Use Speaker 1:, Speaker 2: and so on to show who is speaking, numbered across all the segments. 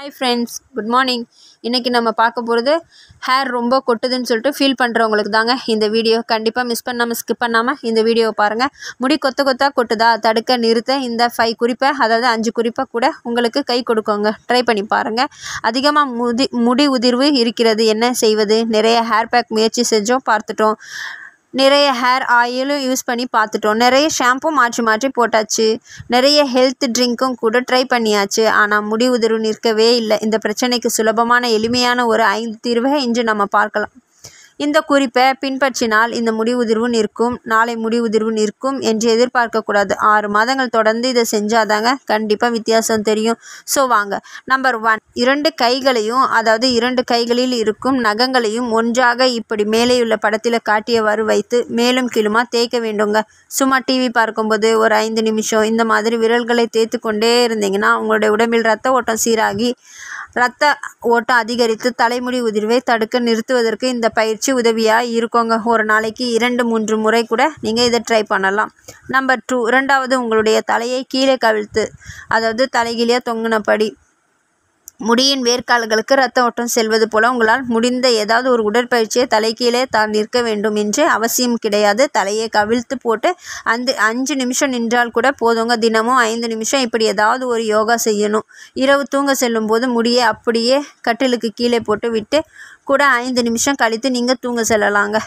Speaker 1: hi friends good morning இன்றைக்கி நம்ம பார்க்க போகிறது ஹேர் ரொம்ப கொட்டுதுன்னு சொல்லிட்டு ஃபீல் பண்ணுறவங்களுக்கு தாங்க இந்த வீடியோ கண்டிப்பாக மிஸ் பண்ணாமல் ஸ்கிப் பண்ணாமல் இந்த வீடியோவை பாருங்கள் முடி கொத்த கொத்தாக கொட்டுதா தடுக்க நிறுத்த இந்த ஃபைவ் குறிப்பை அதாவது அஞ்சு குறிப்பை கூட உங்களுக்கு கை கொடுக்கோங்க ட்ரை பண்ணி பாருங்கள் அதிகமாக முதி முடி உதிர்வு இருக்கிறது என்ன செய்வது நிறைய ஹேர் பேக் முயற்சி செஞ்சோம் பார்த்துட்டோம் நிறைய ஹேர் ஆயிலும் யூஸ் பண்ணி பார்த்துட்டோம் நிறைய ஷாம்பும் மாற்றி மாற்றி போட்டாச்சு நிறைய ஹெல்த் ட்ரிங்க்கும் கூட ட்ரை பண்ணியாச்சு ஆனால் முடிவுதரும் நிற்கவே இல்லை இந்த பிரச்சனைக்கு சுலபமான எளிமையான ஒரு ஐந்து தீர்வை இன்று நம்ம பார்க்கலாம் இந்த குறிப்பை பின்பற்றினால் இந்த முடிவுதிர்வு நிற்கும் நாளை முடிவுதிர்வு நிற்கும் என்று எதிர்பார்க்கக்கூடாது ஆறு மாதங்கள் தொடர்ந்து இதை செஞ்சாதாங்க கண்டிப்பாக வித்தியாசம் தெரியும் ஸோ வாங்க நம்பர் ஒன் இரண்டு கைகளையும் அதாவது இரண்டு கைகளில் இருக்கும் நகங்களையும் ஒன்றாக இப்படி மேலேயுள்ள படத்தில் காட்டியவாறு வைத்து மேலும் கீழுமாக தேய்க்க வேண்டுங்க சும்மா டிவி பார்க்கும்போது ஒரு ஐந்து நிமிஷம் இந்த மாதிரி விரல்களை தேய்த்து கொண்டே இருந்தீங்கன்னா உங்களுடைய உடம்பில் ரத்த ஓட்டம் சீராகி ரத்த ஓட்டம் அதிகரித்து தலைமுடி உதிர்வை தடுக்க நிறுத்துவதற்கு இந்த பயிற்சி உதவியாக இருக்கோங்க ஒரு நாளைக்கு இரண்டு மூன்று முறை கூட நீங்கள் இதை ட்ரை பண்ணலாம் நம்பர் டூ ரெண்டாவது உங்களுடைய தலையை கீழே கவிழ்த்து அதாவது தலைகீழே தொங்கினபடி முடியின் வேர்க்கால்களுக்கு இரத்த ஓட்டம் செல்வது போல உங்களால் முடிந்த ஏதாவது ஒரு உடற்பயிற்சியை தலைக்கீழே தான் நிற்க வேண்டும் என்று அவசியம் கிடையாது தலையை கவிழ்த்து போட்டு அந்த அஞ்சு நிமிஷம் நின்றால் கூட போதுங்க தினமும் ஐந்து நிமிஷம் இப்படி ஏதாவது ஒரு யோகா செய்யணும் இரவு தூங்க செல்லும் போது முடியை அப்படியே கட்டிலுக்கு கீழே போட்டு விட்டு கூட ஐந்து நிமிஷம் கழித்து நீங்கள் தூங்க செல்லலாங்க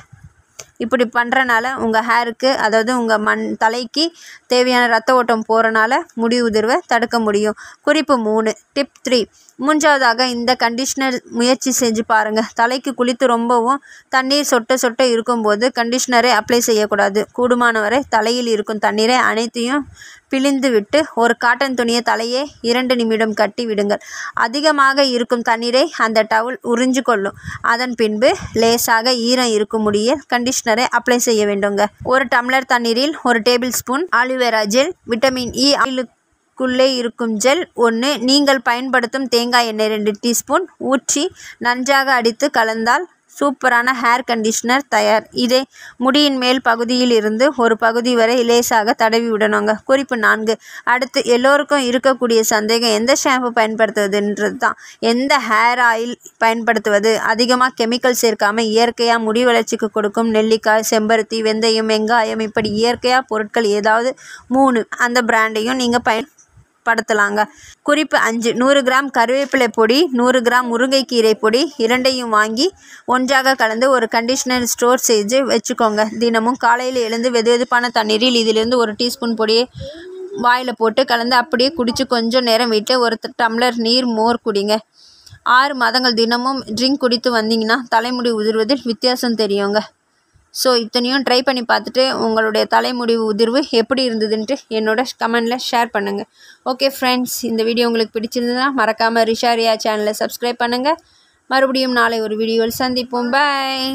Speaker 1: இப்படி பண்ணுறனால உங்கள் ஹேருக்கு அதாவது உங்கள் மண் தலைக்கு தேவையான ரத்த ஓட்டம் போகிறனால முடி உதிர்வை தடுக்க முடியும் குறிப்பு மூணு டிப் த்ரீ மூன்றாவதாக இந்த கண்டிஷ்னர் முயற்சி செஞ்சு பாருங்கள் தலைக்கு குளித்து ரொம்பவும் தண்ணீர் சொட்ட சொட்ட இருக்கும்போது கண்டிஷ்னரை அப்ளை செய்யக்கூடாது கூடுமானவரை தலையில் இருக்கும் தண்ணீரை அனைத்தையும் பிழிந்துவிட்டு ஒரு காட்டன் துணியை தலையே இரண்டு நிமிடம் கட்டி விடுங்கள் அதிகமாக இருக்கும் தண்ணீரை அந்த டவுல் உறிஞ்சு கொள்ளும் அதன் பின்பு லேசாக ஈரம் இருக்கும் முடியில் கண்டிஷ்னரை அப்ளை செய்ய வேண்டுங்க ஒரு டம்ளர் தண்ணீரில் ஒரு tablespoon aloe vera gel vitamin E ஆயிலுக்குள்ளே இருக்கும் ஜெல் ஒன்று நீங்கள் பயன்படுத்தும் தேங்காய் எண்ணெய் ரெண்டு டீஸ்பூன் ஊற்றி நன்றாக அடித்து கலந்தால் சூப்பரான ஹேர் கண்டிஷ்னர் தயார் இதை முடியின் மேல் பகுதியில் இருந்து ஒரு பகுதி வரை லேசாக தடவி விடணுங்க குறிப்பு நான்கு அடுத்து எல்லோருக்கும் இருக்கக்கூடிய சந்தேகம் எந்த ஷாம்பு பயன்படுத்துவதுன்றது தான் எந்த ஹேர் ஆயில் பயன்படுத்துவது அதிகமாக கெமிக்கல் சேர்க்காமல் இயற்கையாக முடி வளர்ச்சிக்கு கொடுக்கும் நெல்லிக்காய் செம்பருத்தி வெந்தயம் வெங்காயம் இப்படி இயற்கையாக பொருட்கள் ஏதாவது மூணு அந்த பிராண்டையும் நீங்கள் பயன் படுத்தலாங்க குறிப்பு அஞ்சு நூறு கிராம் கருவேப்பிலை பொடி நூறு கிராம் முருங்கைக்கீரை பொடி இரண்டையும் வாங்கி ஒன்றாக கலந்து ஒரு கண்டிஷனர் ஸ்டோர் செஞ்சு வச்சுக்கோங்க தினமும் காலையில் எழுந்து வெது வெதுப்பான தண்ணீரில் இதிலிருந்து ஒரு டீஸ்பூன் பொடியை வாயில் போட்டு கலந்து அப்படியே குடித்து கொஞ்சம் நேரம் விட்டு ஒரு டம்ளர் நீர் மோர் குடிங்க ஆறு மாதங்கள் தினமும் ட்ரிங்க் குடித்து வந்தீங்கன்னா தலைமுடி உதிர்வதில் வித்தியாசம் தெரியுங்க ஸோ இத்தனையும் ட்ரை பண்ணி பார்த்துட்டு உங்களுடைய தலைமுடி உதிர்வு எப்படி இருந்ததுன்ட்டு என்னோட கமெண்டில் ஷேர் பண்ணுங்கள் ஓகே ஃப்ரெண்ட்ஸ் இந்த வீடியோ உங்களுக்கு பிடிச்சிருந்ததுன்னா மறக்காமல் ரிஷாரியா சேனலை சப்ஸ்கிரைப் பண்ணுங்கள் மறுபடியும் நாளை ஒரு வீடியோவில் சந்திப்போம் பாய்